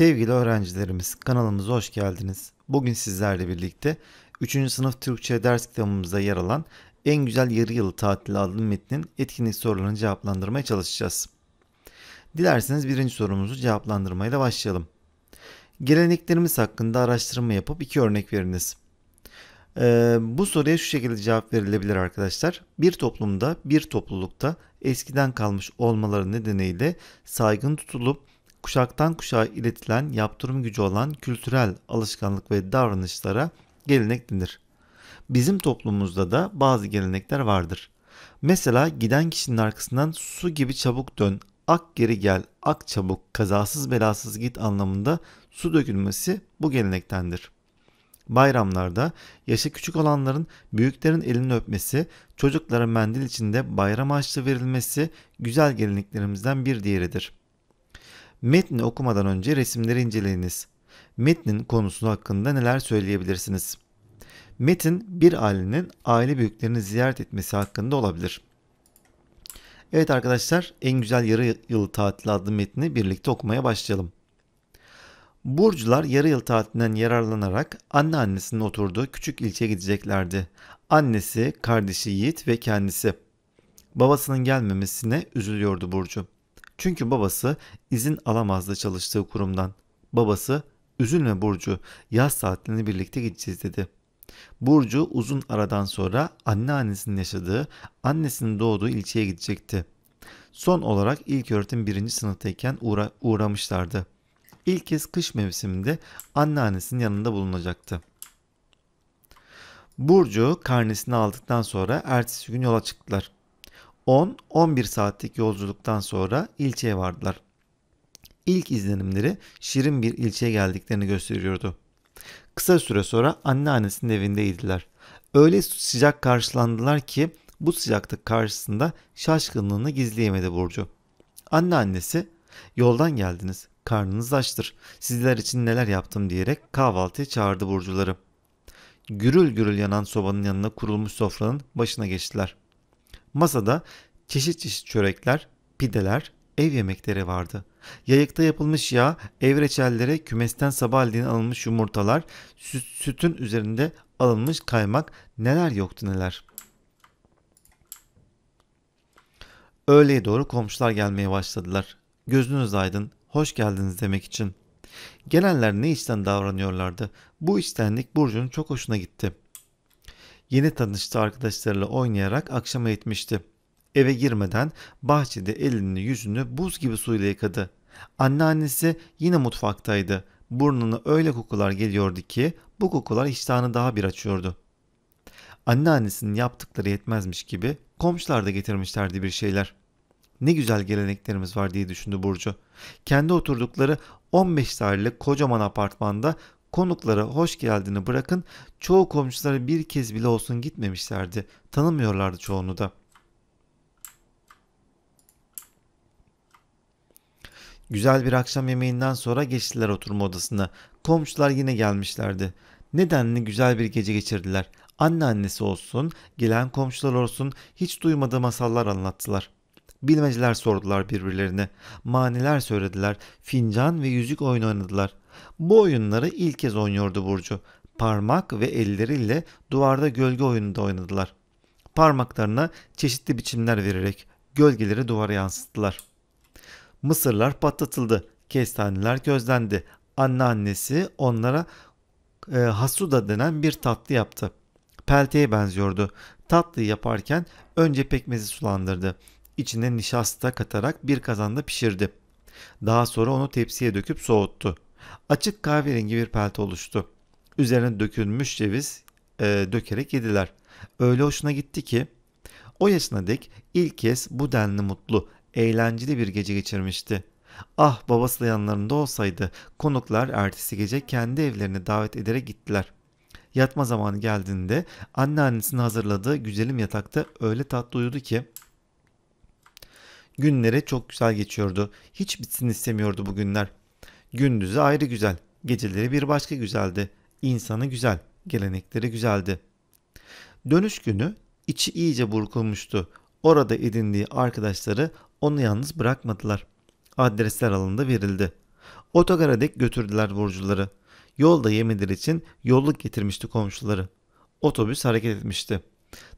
Sevgili öğrencilerimiz kanalımıza hoş geldiniz. Bugün sizlerle birlikte 3. sınıf Türkçe ders kitabımızda yer alan En Güzel Yarı Yıl Tatili adlı metnin etkinlik sorularını cevaplandırmaya çalışacağız. Dilerseniz birinci sorumuzu cevaplandırmaya da başlayalım. Geleneklerimiz hakkında araştırma yapıp iki örnek veriniz. Ee, bu soruya şu şekilde cevap verilebilir arkadaşlar. Bir toplumda, bir toplulukta eskiden kalmış olmaları nedeniyle saygın tutulup kuşaktan kuşağa iletilen yaptırım gücü olan kültürel alışkanlık ve davranışlara gelenek denir. Bizim toplumumuzda da bazı gelenekler vardır. Mesela giden kişinin arkasından su gibi çabuk dön, ak geri gel, ak çabuk, kazasız belasız git anlamında su dökülmesi bu gelenektendir. Bayramlarda yaşı küçük olanların büyüklerin elini öpmesi, çocuklara mendil içinde bayram açlığı verilmesi güzel geleneklerimizden bir diğeridir.'' Metni okumadan önce resimleri inceleyiniz. Metnin konusu hakkında neler söyleyebilirsiniz? Metin bir ailenin aile büyüklerini ziyaret etmesi hakkında olabilir. Evet arkadaşlar en güzel yarı yıl tatili adlı metni birlikte okumaya başlayalım. Burcular yarı yıl tatilinden yararlanarak anneannesinin oturduğu küçük ilçeye gideceklerdi. Annesi, kardeşi Yiğit ve kendisi. Babasının gelmemesine üzülüyordu Burcu. Çünkü babası izin alamazdı çalıştığı kurumdan. Babası üzülme Burcu yaz saatlerini birlikte gideceğiz dedi. Burcu uzun aradan sonra anneannesinin yaşadığı, annesinin doğduğu ilçeye gidecekti. Son olarak ilk öğretim birinci sınıftayken uğra uğramışlardı. İlk kez kış mevsiminde anneannesinin yanında bulunacaktı. Burcu karnesini aldıktan sonra ertesi gün yola çıktılar. 10-11 saatlik yolculuktan sonra ilçeye vardılar. İlk izlenimleri şirin bir ilçeye geldiklerini gösteriyordu. Kısa süre sonra anneannesinin evindeydiler. Öyle sıcak karşılandılar ki bu sıcaklık karşısında şaşkınlığını gizleyemedi Burcu. Anneannesi yoldan geldiniz karnınız açtır sizler için neler yaptım diyerek kahvaltıya çağırdı Burcuları. Gürül gürül yanan sobanın yanına kurulmuş sofranın başına geçtiler. Masada çeşit çeşit çörekler, pideler, ev yemekleri vardı. Yayıkta yapılmış yağ, ev reçellere kümesten sabahleyin alınmış yumurtalar, süt, sütün üzerinde alınmış kaymak neler yoktu neler. Öğleye doğru komşular gelmeye başladılar. Gözünüz aydın, hoş geldiniz demek için. Gelenler ne içten davranıyorlardı. Bu içtenlik Burcu'nun çok hoşuna gitti.'' yeni tanıştığı arkadaşlarıyla oynayarak akşama gitmişti. Eve girmeden bahçede elini yüzünü buz gibi suyla yıkadı. Anneannesi yine mutfaktaydı. Burnuna öyle kokular geliyordu ki bu kokular iştahını daha bir açıyordu. Anneannesinin yaptıkları yetmezmiş gibi komşular da getirmişlerdi bir şeyler. Ne güzel geleneklerimiz var diye düşündü Burcu. Kendi oturdukları 15 daireli kocaman apartmanda Konuklara hoş geldiğini bırakın çoğu komşuları bir kez bile olsun gitmemişlerdi. Tanımıyorlardı çoğunu da. Güzel bir akşam yemeğinden sonra geçtiler oturma odasına. Komşular yine gelmişlerdi. Nedenli güzel bir gece geçirdiler. Anneannesi olsun, gelen komşular olsun hiç duymadığı masallar anlattılar. Bilmeceler sordular birbirlerine. Maniler söylediler. Fincan ve yüzük oyunu oynadılar. Bu oyunları ilk kez oynuyordu Burcu. Parmak ve elleriyle duvarda gölge oyunu da oynadılar. Parmaklarına çeşitli biçimler vererek gölgeleri duvara yansıttılar. Mısırlar patlatıldı, kestaneler gözlendi. Anneannesi onlara e, hasuda denen bir tatlı yaptı. Pelteye benziyordu. Tatlıyı yaparken önce pekmezi sulandırdı. İçine nişasta katarak bir kazanda pişirdi. Daha sonra onu tepsiye döküp soğuttu. Açık kahverengi bir pelte oluştu. Üzerine dökülmüş ceviz e, dökerek yediler. Öyle hoşuna gitti ki o yaşına dek ilk kez bu denli mutlu, eğlenceli bir gece geçirmişti. Ah babası da yanlarında olsaydı konuklar ertesi gece kendi evlerine davet ederek gittiler. Yatma zamanı geldiğinde anneannesinin hazırladığı güzelim yatakta öyle tatlı uyudu ki günleri çok güzel geçiyordu. Hiç bitsin istemiyordu bu günler. Gündüzü ayrı güzel, geceleri bir başka güzeldi. İnsanı güzel, gelenekleri güzeldi. Dönüş günü içi iyice burkulmuştu. Orada edindiği arkadaşları onu yalnız bırakmadılar. Adresler alında verildi. Otogara dek götürdüler borcuları. Yolda yemidir için yolluk getirmişti komşuları. Otobüs hareket etmişti.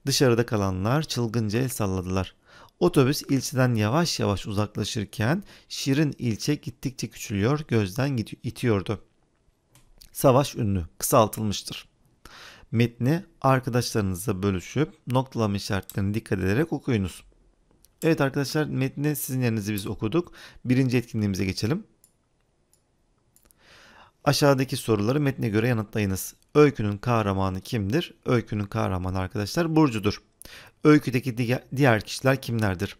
Dışarıda kalanlar çılgınca el salladılar. Otobüs ilçeden yavaş yavaş uzaklaşırken Şirin ilçe gittikçe küçülüyor, gözden itiyordu. Savaş ünlü, kısaltılmıştır. Metni arkadaşlarınızla bölüşüp noktalama işaretlerini dikkat ederek okuyunuz. Evet arkadaşlar metni sizin yerinizi biz okuduk. Birinci etkinliğimize geçelim. Aşağıdaki soruları metne göre yanıtlayınız. Öykünün kahramanı kimdir? Öykünün kahramanı arkadaşlar Burcu'dur. Öyküdeki diğer kişiler kimlerdir?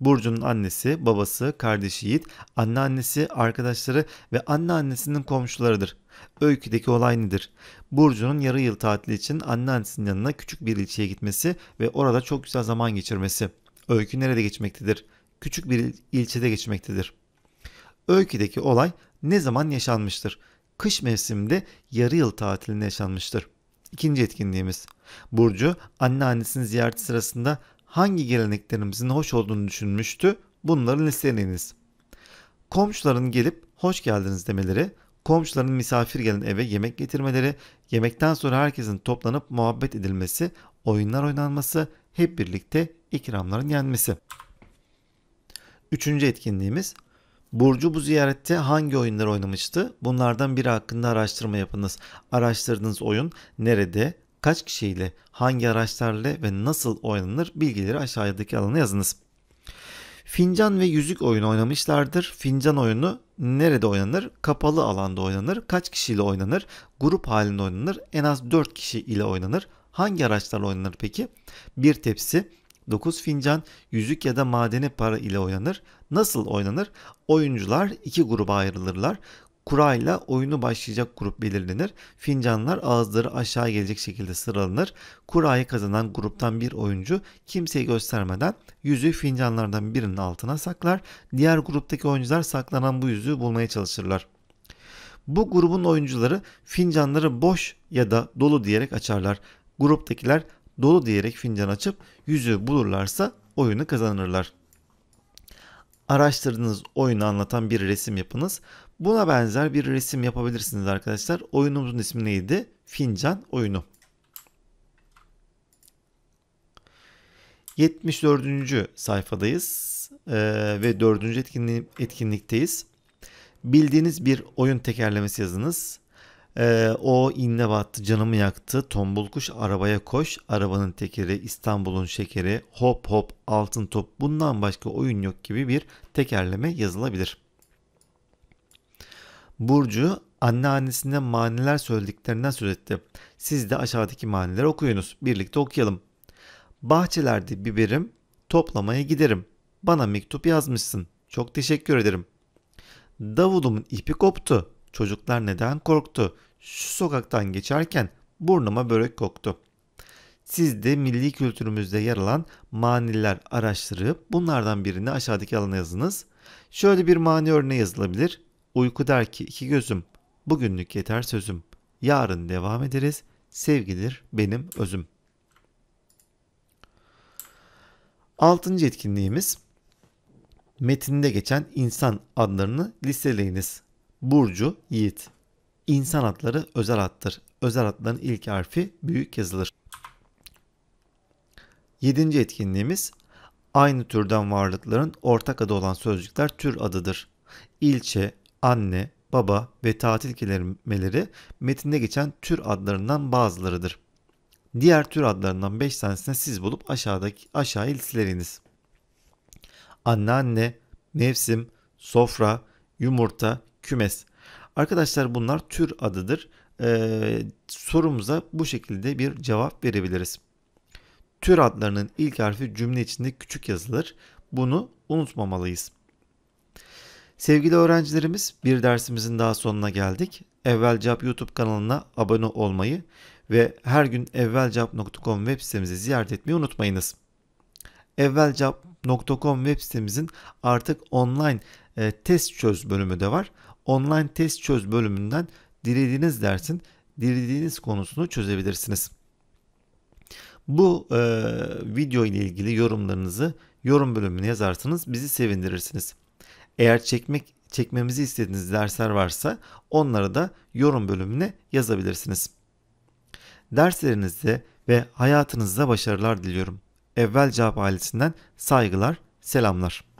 Burcu'nun annesi, babası, kardeşi Yiğit, anneannesi, arkadaşları ve anneannesinin komşularıdır. Öyküdeki olay nedir? Burcu'nun yarı yıl tatili için anneannesinin yanına küçük bir ilçeye gitmesi ve orada çok güzel zaman geçirmesi. Öykü nerede geçmektedir? Küçük bir ilçede geçmektedir. Öyküdeki olay ne zaman yaşanmıştır? Kış mevsiminde yarı yıl tatilinde yaşanmıştır. İkinci etkinliğimiz. Burcu anneannesini ziyareti sırasında hangi geleneklerimizin hoş olduğunu düşünmüştü Bunların listeleyiniz. Komşuların gelip hoş geldiniz demeleri, komşuların misafir gelen eve yemek getirmeleri, yemekten sonra herkesin toplanıp muhabbet edilmesi, oyunlar oynanması, hep birlikte ikramların yenmesi. Üçüncü etkinliğimiz Burcu bu ziyarette hangi oyunlar oynamıştı? Bunlardan biri hakkında araştırma yapınız. Araştırdığınız oyun nerede, kaç kişiyle, hangi araçlarla ve nasıl oynanır bilgileri aşağıdaki alana yazınız. Fincan ve yüzük oyunu oynamışlardır. Fincan oyunu nerede oynanır? Kapalı alanda oynanır. Kaç kişiyle oynanır? Grup halinde oynanır. En az 4 kişi ile oynanır. Hangi araçlarla oynanır peki? Bir tepsi, 9 fincan, yüzük ya da madeni para ile oynanır. Nasıl oynanır? Oyuncular iki gruba ayrılırlar. Kurayla oyunu başlayacak grup belirlenir. Fincanlar ağızları aşağı gelecek şekilde sıralanır. Kurayı kazanan gruptan bir oyuncu kimseye göstermeden yüzüğü fincanlardan birinin altına saklar. Diğer gruptaki oyuncular saklanan bu yüzüğü bulmaya çalışırlar. Bu grubun oyuncuları fincanları boş ya da dolu diyerek açarlar. Gruptakiler dolu diyerek fincan açıp yüzüğü bulurlarsa oyunu kazanırlar. Araştırdığınız oyunu anlatan bir resim yapınız. Buna benzer bir resim yapabilirsiniz arkadaşlar. Oyunumuzun ismi neydi? Fincan oyunu. 74. sayfadayız ee, ve 4. Etkinlik, etkinlikteyiz. Bildiğiniz bir oyun tekerlemesi yazınız. Ee, o inle battı canımı yaktı tombul kuş arabaya koş arabanın tekeri İstanbul'un şekeri hop hop altın top bundan başka oyun yok gibi bir tekerleme yazılabilir. Burcu anneannesine maniler söylediklerinden söz etti. Siz de aşağıdaki manileri okuyunuz. Birlikte okuyalım. Bahçelerde biberim, toplamaya giderim. Bana mektup yazmışsın. Çok teşekkür ederim. Davulumun ipi koptu. Çocuklar neden korktu? Şu sokaktan geçerken burnuma börek koktu. Siz de milli kültürümüzde yer alan maniler araştırıp bunlardan birini aşağıdaki alana yazınız. Şöyle bir mani örneği yazılabilir. Uyku der ki iki gözüm, bugünlük yeter sözüm. Yarın devam ederiz. Sevgidir benim özüm. Altıncı etkinliğimiz metinde geçen insan adlarını listeleyiniz. Burcu Yiğit. İnsan atları özel attır. Özel adların ilk harfi büyük yazılır. Yedinci etkinliğimiz aynı türden varlıkların ortak adı olan sözcükler tür adıdır. İlçe, anne, baba ve tatil kelimeleri metinde geçen tür adlarından bazılarıdır. Diğer tür adlarından 5 tanesini siz bulup aşağıdaki aşağıya listeleriniz. Anneanne, mevsim, sofra, yumurta, kümes. Arkadaşlar bunlar tür adıdır. Ee, sorumuza bu şekilde bir cevap verebiliriz. Tür adlarının ilk harfi cümle içinde küçük yazılır. Bunu unutmamalıyız. Sevgili öğrencilerimiz bir dersimizin daha sonuna geldik. Evvel Cevap YouTube kanalına abone olmayı ve her gün evvelcevap.com web sitemizi ziyaret etmeyi unutmayınız. Evvelcevap.com web sitemizin artık online e, test çöz bölümü de var online test çöz bölümünden dilediğiniz dersin dilediğiniz konusunu çözebilirsiniz. Bu e, video ile ilgili yorumlarınızı yorum bölümüne yazarsınız. Bizi sevindirirsiniz. Eğer çekmek çekmemizi istediğiniz dersler varsa onları da yorum bölümüne yazabilirsiniz. Derslerinizde ve hayatınızda başarılar diliyorum. Evvel Cevap ailesinden saygılar, selamlar.